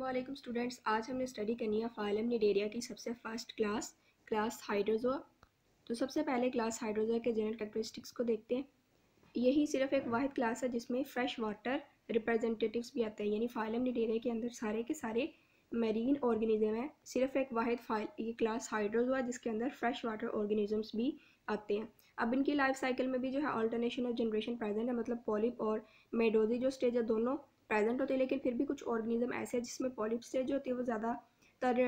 अल्लाम स्टूडेंट्स आज हमने स्टडी करनी है फाइलम निडेरिया की सबसे फर्स्ट क्लास क्लास हाइड्रोजोआ तो सबसे पहले क्लास हाइड्रोजोआ के जनरल करेक्टरिस्टिक्स को देखते हैं यही सिर्फ एक वाद क्लास है जिसमें फ्रेश वाटर रिप्रेजेंटेटिव्स भी आते हैं यानी फाइलम निडेरिया के अंदर सारे के सारे मेरीन ऑर्गेनिज्म हैं सिर्फ एक वाद फाइल ये क्लास हाइड्रोजोआ जिसके अंदर फ्रेश वाटर ऑर्गेनिजम्स भी आते हैं अब इनकी लाइफ साइकिल में भी जो है ऑल्टरनेशन और जनरेशन प्रेजेंट है मतलब पॉलिप और मेडोजी जो स्टेज है दोनों प्रेजेंट होते हैं लेकिन फिर भी कुछ ऑर्गेनिज्म ऐसे हैं जिसमें पॉलिप स्टेज होती है वो ज़्यादा तर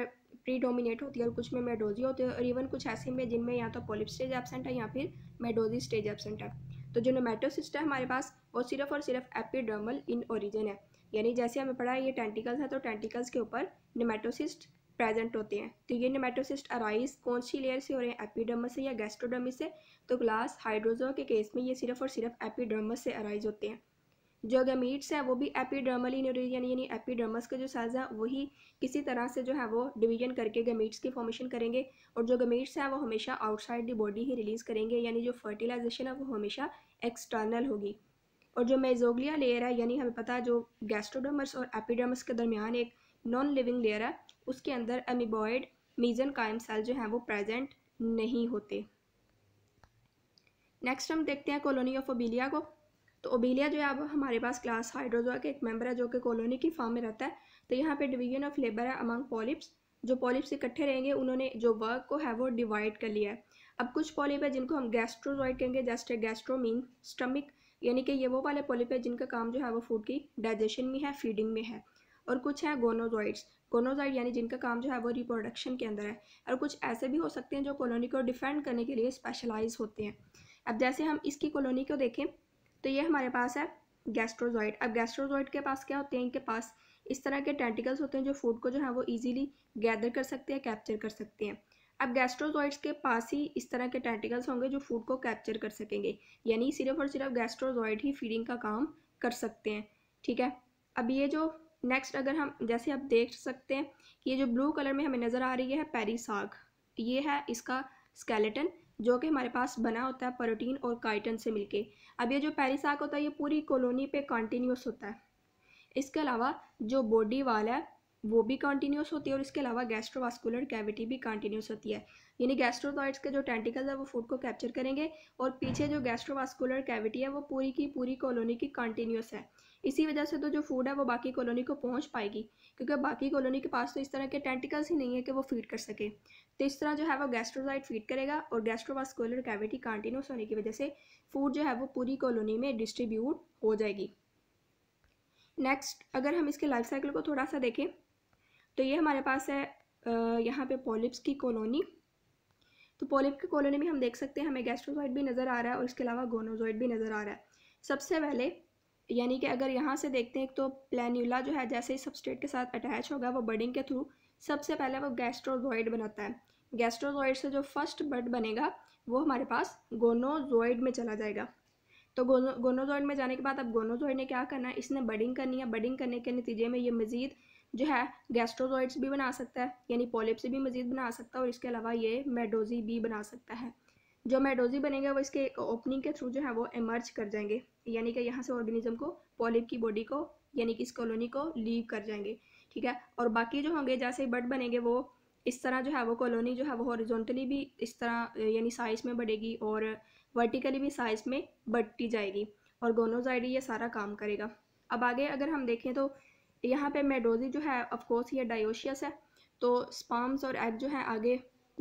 प्रीडोमिनेट होती है और कुछ में मेडोजी होती है और इवन कुछ ऐसे में जिनमें या तो पॉलिप स्टेज एबसेंट है या फिर मेडोजी स्टेज एबसेंट है तो जो नोमेटोसिस्ट है हमारे पास वो सिर्फ और सिर्फ एपिडर्मल इन ओरिजिन है यानी जैसे हमें पढ़ा है ये टेंटिकल्स है तो टेंटिकल्स के ऊपर नोमेटोसिस्ट प्रेजेंट होते हैं तो ये नेमेटोसिस्ट अराइज कौन सी लेयर से हो रहे हैं एपिडर्मस से या गैस्ट्रोडर्मिस से तो ग्लास हाइड्रोजो के केस में ये सिर्फ और सिर्फ एपिडर्मस से अराइज होते हैं जो गमीट्स हैं वो भी एपिडर्मली इनोरिज यानी एपिडर्मस का जो साइज है वही किसी तरह से जो है वो डिवीजन करके गमीट्स की फॉर्मेशन करेंगे और जो गमीट्स हैं वो हमेशा आउटसाइड द बॉडी ही रिलीज़ करेंगे यानी जो फर्टिलाइजेशन है वो हमेशा एक्सटर्नल होगी और जो मेजोगलिया लेयर है यानी हमें पता है जो गैस्ट्रोडर्मस और एपिडर्मस के दरमियान एक नॉन लिविंग लेयर है उसके अंदर एमिबॉयड मीजन कायम सेल जो हैं वो प्रेजेंट नहीं होते नेक्स्ट हम देखते हैं कॉलोनी ऑफ ओबीलिया को तो ओबीलिया जो है अब हमारे पास क्लास हाइड्रोजोआ के एक मेंबर है जो कि कॉलोनी की फॉर्म में रहता है तो यहाँ पे डिवीजन ऑफ लेबर है अमंग पॉलिप्स जो पॉलिप्स इकट्ठे रहेंगे उन्होंने जो वर्क को है वो डिवाइड कर लिया है अब कुछ पॉलिप है जिनको हम गैस्ट्रोजॉइड कहेंगे जैसे गैस्ट्रो मीन स्टमिक यानी कि ये वो वाले पॉलिप है जिनका काम जो है वो फूड की डाइजेशन में है फीडिंग में है और कुछ है गोनोजॉइड्स गोनोजाइड यानी जिनका काम जो है वो रिप्रोडक्शन के अंदर है और कुछ ऐसे भी हो सकते हैं जो कॉलोनी को डिफेंड करने के लिए स्पेशलाइज होते हैं अब जैसे हम इसकी कॉलोनी को देखें तो ये हमारे पास है गैस्ट्रोजॉइड अब गैस्ट्रोजॉइड के पास क्या होते हैं इनके पास इस तरह के टेंटिकल्स होते हैं जो फूड को जो है वो ईजिली गैदर कर सकते हैं कैप्चर कर सकते हैं अब गैस्ट्रोजॉइड्स के पास ही इस तरह के टेंटिकल्स होंगे जो फूड को कैप्चर कर सकेंगे यानी सिर्फ और सिर्फ गैस्ट्रोजॉइड ही फीडिंग का काम कर सकते हैं ठीक है अब ये जो नेक्स्ट अगर हम जैसे आप देख सकते हैं कि ये जो ब्लू कलर में हमें नज़र आ रही है पेरीसाग ये है इसका स्केलेटन जो कि हमारे पास बना होता है प्रोटीन और काइटन से मिलके अब ये जो पेरीसाग होता है ये पूरी कॉलोनी पे कॉन्टीन्यूस होता है इसके अलावा जो बॉडी वाल है वो भी कॉन्टीन्यूस होती है और इसके अलावा गैस्ट्रोवास्कुलर कैविटी भी कॉन्टीन्यूस होती है यानी गैस्ट्रोथॉइड्स के जो टेंटिकल है वो फूड को कैप्चर करेंगे और पीछे जो गैस्ट्रोवास्कुलर कैविटी है वो पूरी की पूरी कॉलोनी की कॉन्टीन्यूस है इसी वजह से तो जो फूड है वो बाकी कॉलोनी को पहुंच पाएगी क्योंकि बाकी कॉलोनी के पास तो इस तरह के टेंटिकल्स ही नहीं है कि वो फीड कर सके तो इस तरह जो है वो गैस्ट्रोजाइट फीड करेगा और गैस्ट्रोवास्कुलर कैविटी कॉन्टीन्यूस होने की वजह से फूड जो है वो पूरी कॉलोनी में डिस्ट्रीब्यूट हो जाएगी नेक्स्ट अगर हम इसके लाइफ साइकिल को थोड़ा सा देखें तो ये हमारे पास है यहाँ पे पॉलिप्स की कॉलोनी तो पॉलिप की कॉलोनी में हम देख सकते हैं हमें गैस्ट्रोजॉइड भी नज़र आ रहा है और इसके अलावा गोनोजॉइड भी नज़र आ रहा है सबसे पहले यानी कि अगर यहाँ से देखते हैं तो प्लेन्यूला जो है जैसे ही सबस्टेट के साथ अटैच होगा वो बडिंग के थ्रू सबसे पहले वो गैस्ट्रोजॉइड बनाता है गैस्ट्रोजॉइड से जो फर्स्ट बड बनेगा वो हमारे पास गोनोजॉइड में चला जाएगा तो गोनो गोनोजॉइड में जाने के बाद अब गोनोजॉइड ने क्या करना है इसने बडिंग करनी है बडिंग करने के नतीजे में ये मज़ीद जो है गैस्ट्रोजॉइड्स भी बना सकता है यानी पॉलिप्स भी मज़ीद बना सकता है और इसके अलावा ये मेडोजी भी बना सकता है जो मेडोजी बनेगा वो इसके ओपनिंग के थ्रू जो है वो एमर्ज कर जाएंगे यानी कि यहाँ से ऑर्गेनिज्म को पॉलिप की बॉडी को यानी कि इस कॉलोनी को लीव कर जाएंगे ठीक है और बाकी जो होंगे जैसे बर्ड बनेंगे वो इस तरह जो है वो कॉलोनी जो है वो हॉरिजॉन्टली भी इस तरह यानी साइज में बढ़ेगी और वर्टिकली भी साइज में बढ़ती जाएगी और गोनोजाइड ये सारा काम करेगा अब आगे अगर हम देखें तो यहाँ पे मेडोजी जो है ऑफकोर्स ये डायोशियस है तो स्पाम्स और एग जो है आगे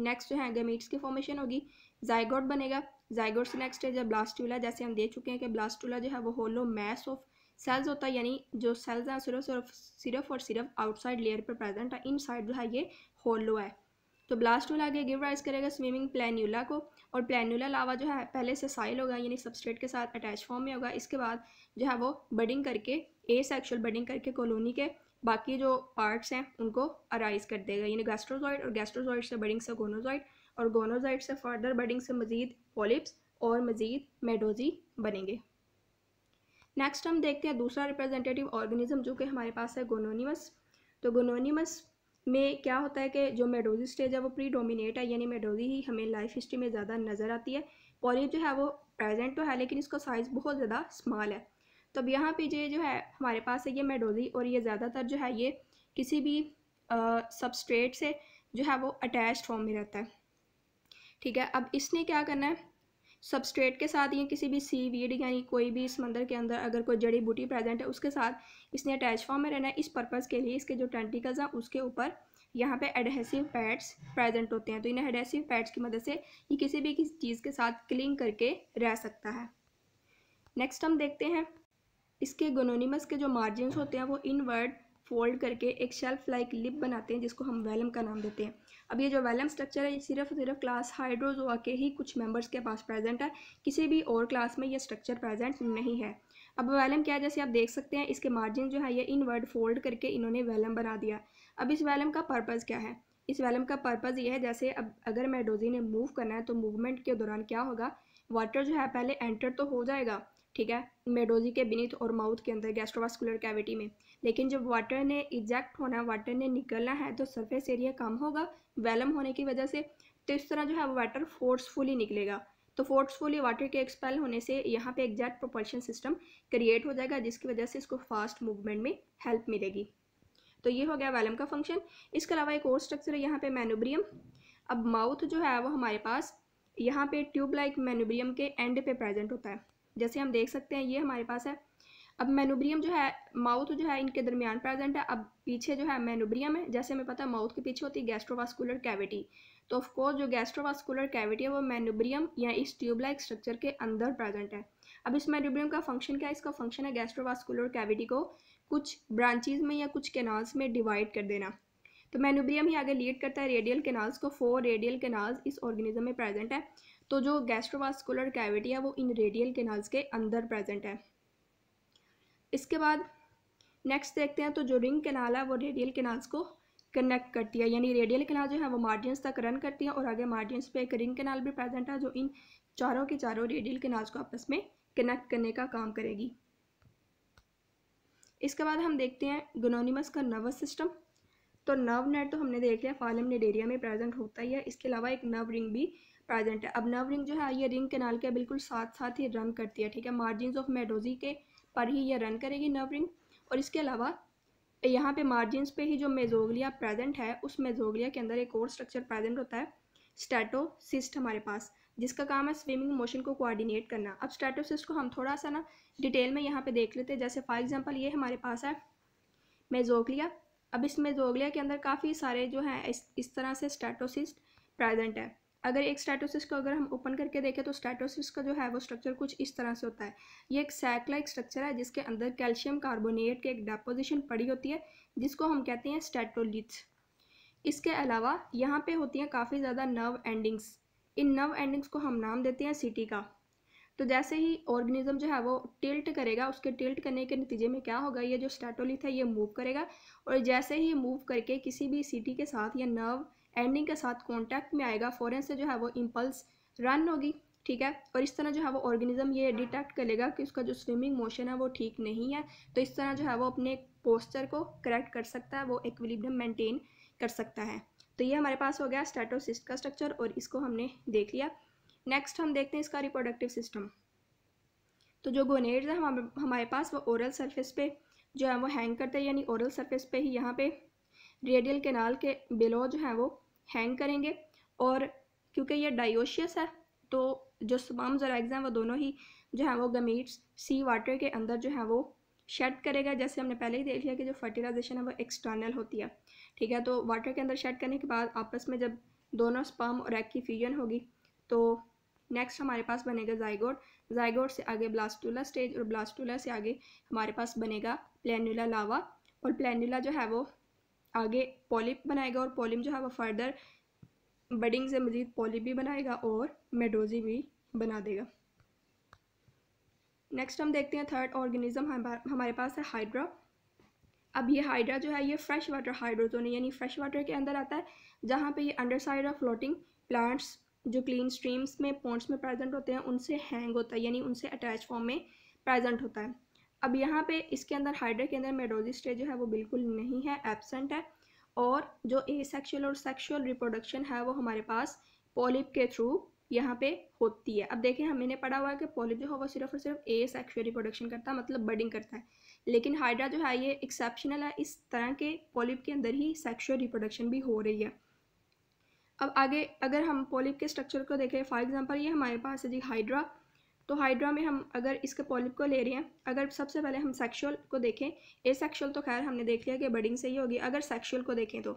नेक्स्ट जो है गमीट्स की फॉर्मेशन होगी जायगोट बनेगा जायगोट से नेक्स्ट है जब ब्लास्टूला जैसे हम देख चुके हैं कि ब्लास्टूला जो है वो होलो मैस ऑफ सेल्स होता है यानी जो सेल्स हैं सिर्फ सिर्फ सिर्फ और सिर्फ आउटसाइड लेयर पर प्रेजेंट है इनसाइड जो है ये होलो है तो ब्लास्टूला आगे गिव राइज करेगा स्विमिंग प्लेन्यूला को और प्लेन्यूला लावा जो है पहले से साइल होगा यानी सबस्ट्रेट के साथ अटैच फॉर्म में होगा इसके बाद जो है वो बडिंग करके ए सेक्शुअल बडिंग करके कॉलोनी के बाकी जो पार्ट्स हैं उनको अराइज कर देगा यानी गैस्ट्रोजॉइड और गैस्ट्रोजॉइड से बडिंग से गोनोजॉइड और गोनोजाइट से फर्दर बडिंग से मजीद पॉलिप्स और मजीद मेडोजी बनेंगे नेक्स्ट हम देखते हैं दूसरा रिप्रेजेंटेटिव ऑर्गेनिज्म जो कि हमारे पास है गोनोनिमस तो गोनोनिमस में क्या होता है कि जो मेडोजी स्टेज है वो प्री डोमिनेट है यानी मेडोजी ही हमें लाइफ हिस्ट्री में ज़्यादा नज़र आती है पॉलिप जो है वो प्रेजेंट तो है लेकिन इसका साइज़ बहुत ज़्यादा स्मॉल है तो अब यहाँ पे ये जो है हमारे पास है ये मेडोजी और ये ज़्यादातर जो है ये किसी भी सबस्ट्रेट से जो है वो अटैच फॉर्म में रहता है ठीक है अब इसने क्या करना है सबस्ट्रेट के साथ या किसी भी सी वीड यानी कोई भी समंदर के अंदर अगर कोई जड़ी बूटी प्रेजेंट है उसके साथ इसने अटैच फॉर्म में रहना है इस पर्पज़ के लिए इसके जो टेंटिकल्स हैं उसके ऊपर यहाँ पे एडहेसिव पैड्स प्रेजेंट होते हैं तो इन एडहेसिव पैड्स की मदद से ये किसी भी किसी चीज़ के साथ क्लिंग करके रह सकता है नेक्स्ट हम देखते हैं इसके गोनोनिमस के जो मार्जिन होते हैं वो इनवर्ड फोल्ड करके एक शेल्फ लाइक लिप बनाते हैं जिसको हम वैलम का नाम देते हैं अब ये जो वैलम स्ट्रक्चर है ये सिर्फ सिर्फ क्लास हाइड्रोजोआ के ही कुछ मेंबर्स के पास प्रेजेंट है किसी भी और क्लास में ये स्ट्रक्चर प्रेजेंट नहीं है अब वैलम क्या है जैसे आप देख सकते हैं इसके मार्जिन जो है ये इनवर्ड फोल्ड करके इन्होंने वैलम बना दिया अब इस वैलम का पर्पज़ क्या है इस वैलम का पर्पज़ ये है जैसे अब अगर मेडोजी ने मूव करना है तो मूवमेंट के दौरान क्या होगा वाटर जो है पहले एंटर तो हो जाएगा ठीक है मेडोजी के बिनित और माउथ के अंदर गैस्ट्रोवास्कुलर कैविटी में लेकिन जब वाटर ने इजेक्ट होना वाटर ने निकलना है तो सरफेस एरिया कम होगा वेलम होने की वजह से तो इस तरह जो है वाटर फोर्सफुली निकलेगा तो फोर्सफुली वाटर के एक्सपेल होने से यहाँ पे एग्जैक्ट प्रोपल्शन सिस्टम क्रिएट हो जाएगा जिसकी वजह से इसको फास्ट मूवमेंट में हेल्प मिलेगी तो ये हो गया वैलम का फंक्शन इसके अलावा एक और स्ट्रक्चर है यहाँ पे मैनुब्रियम अब माउथ जो है वो हमारे पास यहाँ पे ट्यूब लाइक मैनुब्रियम के एंड पे प्रेजेंट होता है जैसे हम देख सकते हैं ये हमारे पास है अब मेनुब्रियम जो है माउथ जो है इनके दरमियान प्रेजेंट है अब पीछे जो है मेनुब्रियम है जैसे हमें पता है माउथ के पीछे होती है गैस्ट्रोवास्कुलर कैविटी तो ऑफकोर्स जो गैस्ट्रोवास्कुलर कैविटी है वो मेनुब्रियम या इस ट्यूबलाइक स्ट्रक्चर के अंदर प्रेजेंट है अब इस मेनुब्रियम का फंक्शन क्या है इसका फंक्शन है गैस्ट्रोवास्कुलर कैविटी को कुछ ब्रांचेज में या कुछ केनाल्स में डिवाइड कर देना तो मेनुब्रियम ही आगे लीड करता है रेडियल केनाल्स को फोर रेडियल केनाल्स इस ऑर्गेनिज्म में प्रेजेंट है तो जो गैस्ट्रोवास्कुलर कैविटी है वो इन रेडियल केनाल्स के अंदर प्रेजेंट है इसके बाद नेक्स्ट देखते हैं तो जो रिंग कैनाल है वो रेडियल केनाल्स को कनेक्ट करती है यानी रेडियल केनाल जो है वो मार्जिनस तक रन करती है और आगे मार्जिनस पे एक रिंग केनाल भी प्रेजेंट है जो इन चारों के चारों रेडियल कैनाल्स को आपस में कनेक्ट करने का काम करेगी इसके बाद हम देखते हैं गनोनीमस का नर्वस सिस्टम तो नर्व नेट तो हमने देख लिया फालम नेडेरिया में प्रेजेंट होता ही है इसके अलावा एक नर्व रिंग भी प्रेजेंट है अब नर्व रिंग जो है ये रिंग कैनाल के बिल्कुल साथ साथ ही रन करती है ठीक है मार्जिन ऑफ मेडोजी के पर ही यह रन करेगी नर्व रिंग और इसके अलावा यहाँ पे मार्जिनस पे ही जो मेजोगलिया प्रेजेंट है उस मेजोगलिया के अंदर एक और स्ट्रक्चर प्रेजेंट होता है स्टैटोसिस्ट हमारे पास जिसका काम है स्विमिंग मोशन को कोऑर्डिनेट करना अब स्टैटोसिस्ट को हम थोड़ा सा ना डिटेल में यहाँ पे देख लेते हैं जैसे फॉर एग्जांपल ये हमारे पास है मेजोगलिया अब इस मेजोगलिया के अंदर काफ़ी सारे जो हैं इस, इस तरह से स्टैटोसिस्ट प्रेजेंट है अगर एक स्टैटोसिस को अगर हम ओपन करके देखें तो स्टैटोसिस का जो है वो स्ट्रक्चर कुछ इस तरह से होता है ये एक सैक लाइक स्ट्रक्चर है जिसके अंदर कैल्शियम कार्बोनेट की एक डेपोजिशन पड़ी होती है जिसको हम कहते हैं स्टैटोलिथ इसके अलावा यहाँ पे होती हैं काफ़ी ज़्यादा नर्व एंडिंग्स इन नर्व एंडिंग्स को हम नाम देते हैं सिटी का तो जैसे ही ऑर्गेनिज्म जो है वो टिल्ट करेगा उसके टिल्ट करने के नतीजे में क्या होगा ये जो स्टैटोलिथ है ये मूव करेगा और जैसे ही मूव करके किसी भी सिटी के साथ या नर्व एंडिंग के साथ कॉन्टैक्ट में आएगा फ़ौरन से जो है वो इम्पल्स रन होगी ठीक है और इस तरह जो है वो ऑर्गेनिज्म ये डिटेक्ट कर लेगा कि उसका जो स्विमिंग मोशन है वो ठीक नहीं है तो इस तरह जो है वो अपने पोस्चर को करेक्ट कर सकता है वो एक्विलिब्रियम मेंटेन कर सकता है तो ये हमारे पास हो गया स्टेटोसिस्ट का स्ट्रक्चर और इसको हमने देख लिया नेक्स्ट हम देखते हैं इसका रिप्रोडक्टिव सिस्टम तो जो गोनेड्स हैं हमारे पास वो ओरल सर्फेस पे जो है वो हैंग करते हैं यानी ओरल सर्फेस पे ही यहाँ पे रेडियल कैनाल के बिलो जो हैं वो हैंग करेंगे और क्योंकि ये डायोशियस है तो जो स्पम और एग्ज़ हैं वो दोनों ही जो है वो गमीट्स सी वाटर के अंदर जो है वो शेड करेगा जैसे हमने पहले ही देख लिया कि जो फर्टिलाइजेशन है वो एक्सटर्नल होती है ठीक है तो वाटर के अंदर शेड करने के बाद आपस में जब दोनों स्पम और एग की फ्यूजन होगी तो नेक्स्ट हमारे पास बनेगा जाइगोट जाइगोट से आगे ब्लास्टूला स्टेज और ब्लास्टूला से आगे हमारे पास बनेगा प्लेनुला लावा और प्लेनुला जो है वो आगे पॉलिप बनाएगा और पॉलिप जो है वो फर्दर बडिंग से मज़ीद पॉलिप भी बनाएगा और मेडोजी भी बना देगा नेक्स्ट हम देखते हैं थर्ड ऑर्गेनिज्म हमारे पास है हाइड्रा अब ये हाइड्रा जो है ये फ्रेश वाटर हाइड्रोजोन यानी फ्रेश वाटर के अंदर आता है जहाँ पे ये under side of floating plants जो क्लीन स्ट्रीम्स में पॉन्ट्स में प्रेजेंट होते हैं उनसे हैंग होता है यानी उनसे अटैच फॉर्म में प्रेजेंट होता है अब यहाँ पे इसके अंदर हाइड्रा के अंदर स्टेज जो है वो बिल्कुल नहीं है एबसेंट है और जो ए सेक्शुअल और सेक्शुअल रिप्रोडक्शन है वो हमारे पास पॉलिप के थ्रू यहाँ पे होती है अब देखें हमने पढ़ा हुआ है कि पॉलिप जो है वो सिर्फ और सिर्फ ए सेक्शुअल रिप्रोडक्शन करता है मतलब बडिंग करता है लेकिन हाइड्रा जो है ये एक्सेप्शनल है इस तरह के पॉलिप के अंदर ही सेक्शुअल रिप्रोडक्शन भी हो रही है अब आगे अगर हम पॉलिप के स्ट्रक्चर को देखें फॉर एग्जाम्पल ये हमारे पास है जी हाइड्रा तो हाइड्रा में हम अगर इसके पॉलिप को ले रहे हैं अगर सबसे पहले हम सेक्शुअल को देखें ए सेक्शुअल तो खैर हमने देख लिया कि बडिंग से ही होगी अगर सेक्शुअल को देखें तो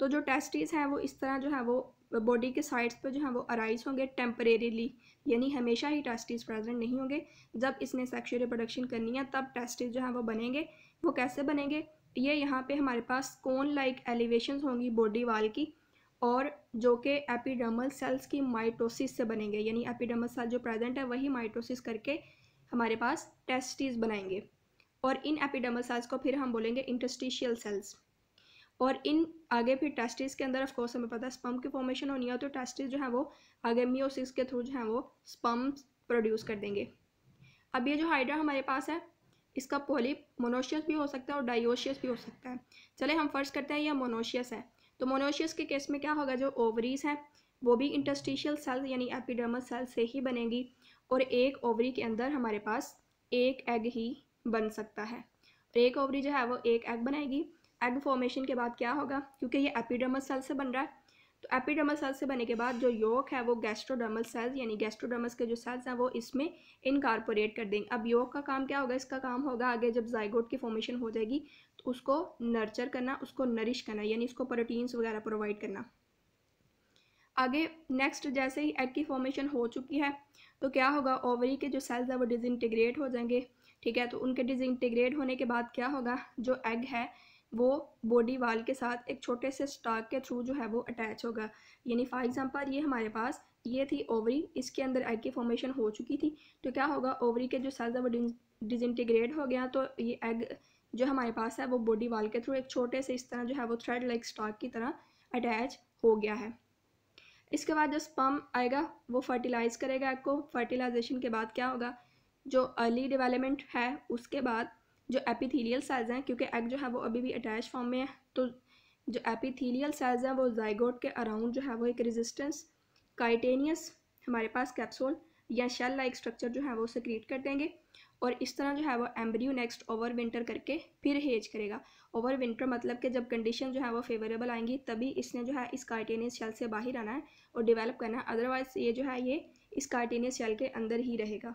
तो जो टेस्टिस हैं वो इस तरह जो है वो बॉडी के साइड्स पर जो है वो अराइज होंगे टेम्परेरीली यानी हमेशा ही टेस्टिस प्रेजेंट नहीं होंगे जब इसने सेक्शुअल रिप्रोडक्शन करनी है तब टेस्टिस जो है वो बनेंगे वो कैसे बनेंगे ये यहाँ पे हमारे पास कोन लाइक एलिवेशन होंगी बॉडी वाल की और जो कि एपिडर्मल सेल्स की माइटोसिस से बनेंगे यानी एपिडर्मल सेल जो प्रेजेंट है वही माइटोसिस करके हमारे पास टेस्टिस बनाएंगे और इन एपिडर्मल सेल्स को फिर हम बोलेंगे इंटस्टिशियल सेल्स और इन आगे फिर टेस्टिस के अंदर ऑफकोर्स हमें पता है स्पम की फॉर्मेशन होनी है तो टेस्टिस जो है वो आगे मियोसिस के थ्रू जो है वो स्पम प्रोड्यूस कर देंगे अब ये जो हाइड्रा हमारे पास है इसका पोलिप मोनोशियस भी हो सकता है और डायोशियस भी हो सकता है चले हम फर्स्ट करते हैं यह मोनोशियस है तो मोनोशियस के केस में क्या होगा जो ओवरीज हैं वो भी इंटस्टिशियल सेल यानी एपिडर्मल सेल से ही बनेगी और एक ओवरी के अंदर हमारे पास एक एग ही बन सकता है और एक ओवरी जो है वो एक एग बनाएगी एग फॉर्मेशन के बाद क्या होगा क्योंकि ये एपिडर्मल सेल से बन रहा है तो एपिडर्मल सेल से बनने के बाद जो योक है वो गैस्ट्रोडर्मल सेल्स यानी गैस्ट्रोडर्मस के जो सेल्स हैं वो इसमें इनकारपोरेट कर देंगे अब योक का काम क्या होगा इसका काम होगा आगे जब जाइगोट की फॉर्मेशन हो जाएगी उसको नर्चर करना उसको नरिश करना यानी उसको प्रोटीन्स वगैरह प्रोवाइड करना आगे नेक्स्ट जैसे ही एग की फॉर्मेशन हो चुकी है तो क्या होगा ओवरी के जो सेल्स हैं वो डिजइंटीग्रेट हो जाएंगे ठीक है तो उनके डिजइंटीग्रेट होने के बाद क्या होगा जो एग है वो बॉडी वाल के साथ एक छोटे से स्टाक के थ्रू जो है वो अटैच होगा यानी फॉर एग्जांपल ये हमारे पास ये थी ओवरी इसके अंदर एग की फॉर्मेशन हो चुकी थी तो क्या होगा ओवरी के जो सेल्स है वो डिजइंटीग्रेट हो गया तो ये एग जो हमारे पास है वो बॉडी वाल के थ्रू एक छोटे से इस तरह जो है वो थ्रेड लाइक स्टॉक की तरह अटैच हो गया है इसके बाद जो स्पम आएगा वो फर्टिलाइज़ करेगा एग को फर्टिलाइजेशन के बाद क्या होगा जो अर्ली डेवलपमेंट है उसके बाद जो एपिथीलियल सेल्स हैं क्योंकि एग जो है वो अभी भी अटैच फॉर्म में है तो जो एपिथीलियल सेल्स हैं वो जाइगोट के अराउंड जो है वो एक रेजिस्टेंस काइटेनियस हमारे पास कैप्सूल या शेल लाइक स्ट्रक्चर जो है वो उसे क्रिएट कर देंगे और इस तरह जो है वो एम्ब्रियो नेक्स्ट ओवर विंटर करके फिर हेज करेगा ओवर विंटर मतलब कि जब कंडीशन जो है वो फेवरेबल आएंगी तभी इसने जो है इस कार्टेनियस शेल से बाहर आना है और डेवलप करना है अदरवाइज ये जो है ये इस कार्टेनियस शेल के अंदर ही रहेगा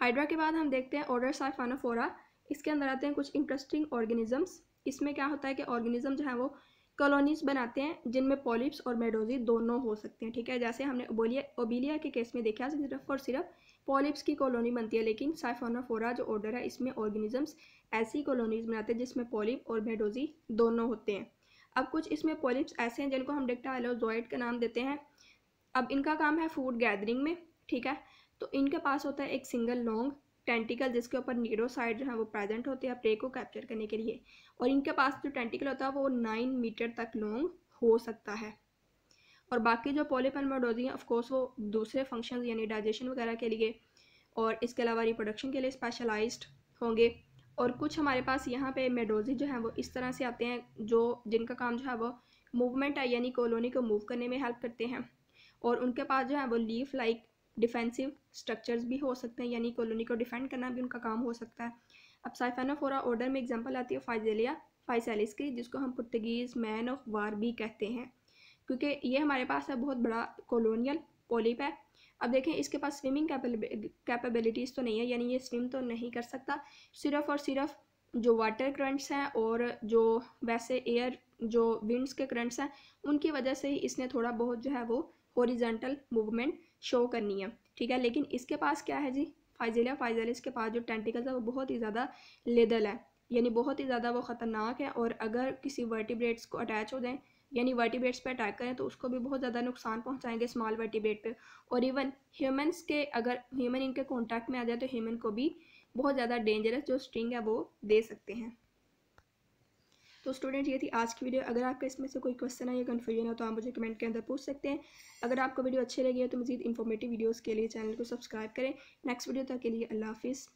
हाइड्रा के बाद हम देखते हैं ऑर्डर साइफानोफोरा इसके अंदर आते हैं कुछ इंटरेस्टिंग ऑर्गेनिजम्स इसमें क्या होता है कि ऑर्गेनिज्म जो है वो कॉलोनीज बनाते हैं जिनमें पॉलिप्स और मेडोजी दोनों हो सकते हैं ठीक है जैसे हमने ओबोलिया ओबिलिया के केस में देखा सिर्फ और सिर्फ पॉलिप्स की कॉलोनी बनती है लेकिन साइफोनाफोरा जो ऑर्डर है इसमें ऑर्गेनिजम्स ऐसी कॉलोनीज बनाते हैं जिसमें पॉलिप और मेडोजी दोनों होते हैं अब कुछ इसमें पॉलिप्स ऐसे हैं जिनको हम डेक्टाइलोजॉइड का नाम देते हैं अब इनका काम है फूड गैदरिंग में ठीक है तो इनके पास होता है एक सिंगल लॉन्ग टेंटिकल जिसके ऊपर साइड जो है वो प्रेजेंट होते हैं प्रे को कैप्चर करने के लिए और इनके पास जो टेंटिकल होता है वो नाइन मीटर तक लॉन्ग हो सकता है और बाकी जो पोलीपेलमोडोजी हैं ऑफकोर्स वो दूसरे फंक्शन यानी डाइजेशन वगैरह के लिए और इसके अलावा रिप्रोडक्शन के लिए स्पेशलाइज्ड होंगे और कुछ हमारे पास यहाँ पे मेडोजी जो हैं वो इस तरह से आते हैं जो जिनका काम जो है वो मूवमेंट है यानी कॉलोनी को मूव करने में हेल्प करते हैं और उनके पास जो है वो लीफ लाइक डिफेंसिव स्ट्रक्चर्स भी हो सकते हैं यानी कॉलोनी को डिफेंड करना भी उनका काम हो सकता है अब साइफेनाफोरा ऑर्डर में एग्जांपल आती है फाइजेलिया फाइसेलिस की जिसको हम पुर्तगीज़ मैन ऑफ वार भी कहते हैं क्योंकि ये हमारे पास है बहुत बड़ा कॉलोनियल पोलिप है अब देखें इसके पास स्विमिंग कैपेबिलिटीज़ तो नहीं है यानी ये स्विम तो नहीं कर सकता सिर्फ और सिर्फ जो वाटर करंट्स हैं और जो वैसे एयर जो विंड्स के करंट्स हैं उनकी वजह से ही इसने थोड़ा बहुत जो है वो हॉरिजेंटल मूवमेंट शो करनी है ठीक है लेकिन इसके पास क्या है जी फाइजेलिया फाइजेलिस के पास जो टेंटिकल्स है वो बहुत ही ज़्यादा लेदल है यानी बहुत ही ज़्यादा वो ख़तरनाक है और अगर किसी वर्टिब्रेट्स को अटैच हो जाएँ यानी वर्टिब्रेट्स पे अटैक करें तो उसको भी बहुत ज़्यादा नुकसान पहुंचाएंगे स्मॉल वर्टिब्रेट पे और इवन ह्यूमंस के अगर ह्यूमन इनके कांटेक्ट में आ जाए तो ह्यूमन को भी बहुत ज़्यादा डेंजरस जो स्ट्रिंग है वो दे सकते हैं तो स्टूडेंट ये थी आज की वीडियो अगर आपका इसमें से कोई क्वेश्चन है या कन्फ्यूजन है तो आप मुझे कमेंट के अंदर पूछ सकते हैं अगर आपको वीडियो अच्छी लगी है तो मजीद इन्फॉर्मेटिव वीडियोज़ के लिए चैनल को सब्सक्राइब करें नेक्स्ट वीडियो तक के लिए अल्लाह हाफिज़